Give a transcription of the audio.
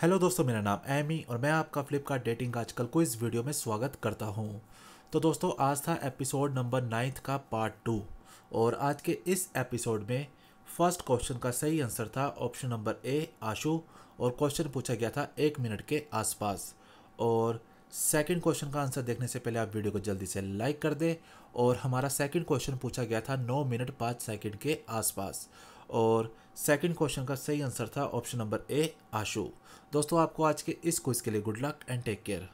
hello दोस्तों मेरा नाम एमी और मैं आपका फ्लिपकार्ट डेटिंग का आजकल को इस वीडियो में स्वागत करता हूँ तो दोस्तों आज था एपिसोड नंबर नाइन्थ का पार्ट टू और आज के इस एपिसोड में फर्स्ट क्वेश्चन का सही आंसर था ऑप्शन नंबर ए आशु और क्वेश्चन पूछा गया था एक मिनट के आसपास और सेकेंड क्वेश्चन का आंसर देखने से पहले आप वीडियो को जल्दी से लाइक कर दें और हमारा सेकेंड क्वेश्चन पूछा गया था नौ मिनट पाँच सेकेंड के आसपास और सेकंड क्वेश्चन का सही आंसर था ऑप्शन नंबर ए आशु दोस्तों आपको आज के इस क्विज के लिए good luck and take care